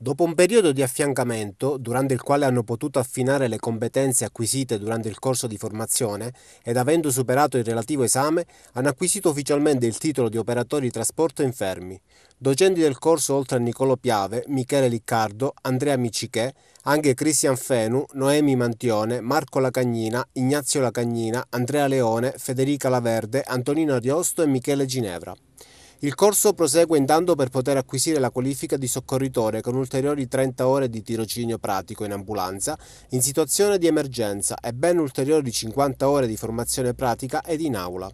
Dopo un periodo di affiancamento, durante il quale hanno potuto affinare le competenze acquisite durante il corso di formazione ed avendo superato il relativo esame, hanno acquisito ufficialmente il titolo di operatori di trasporto infermi. Docenti del corso oltre a Nicolo Piave, Michele Liccardo, Andrea Micichè, anche Cristian Fenu, Noemi Mantione, Marco Lacagnina, Ignazio Lacagnina, Andrea Leone, Federica Laverde, Antonino Ariosto e Michele Ginevra. Il corso prosegue intanto per poter acquisire la qualifica di soccorritore con ulteriori 30 ore di tirocinio pratico in ambulanza in situazione di emergenza e ben ulteriori 50 ore di formazione pratica ed in aula.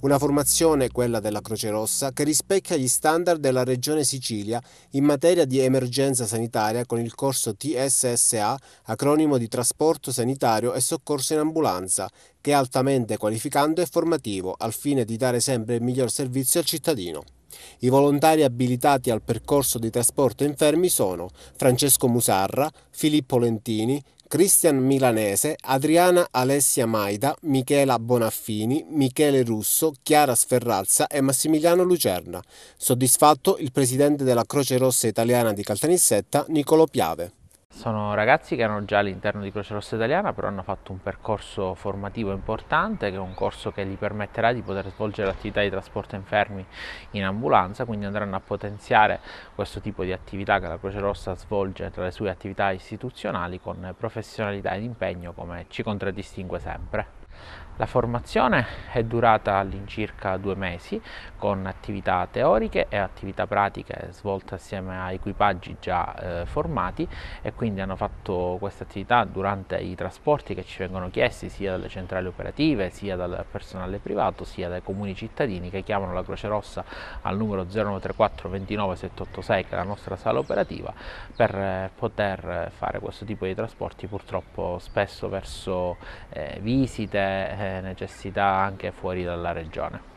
Una formazione, quella della Croce Rossa, che rispecchia gli standard della Regione Sicilia in materia di emergenza sanitaria con il corso TSSA, acronimo di Trasporto Sanitario e Soccorso in Ambulanza, che è altamente qualificando e formativo al fine di dare sempre il miglior servizio al cittadino. I volontari abilitati al percorso di trasporto infermi sono Francesco Musarra, Filippo Lentini, Cristian Milanese, Adriana Alessia Maida, Michela Bonaffini, Michele Russo, Chiara Sferrazza e Massimiliano Lucerna. Soddisfatto il presidente della Croce Rossa Italiana di Caltanissetta, Nicolo Piave sono ragazzi che erano già all'interno di Croce Rossa Italiana, però hanno fatto un percorso formativo importante, che è un corso che gli permetterà di poter svolgere l'attività di trasporto infermi in ambulanza, quindi andranno a potenziare questo tipo di attività che la Croce Rossa svolge tra le sue attività istituzionali con professionalità ed impegno come ci contraddistingue sempre. La formazione è durata all'incirca due mesi con attività teoriche e attività pratiche svolte assieme a equipaggi già eh, formati e quindi hanno fatto questa attività durante i trasporti che ci vengono chiesti sia dalle centrali operative, sia dal personale privato, sia dai comuni cittadini che chiamano la Croce Rossa al numero 0934 29 786 che è la nostra sala operativa per eh, poter fare questo tipo di trasporti purtroppo spesso verso eh, visite eh, necessità anche fuori dalla regione.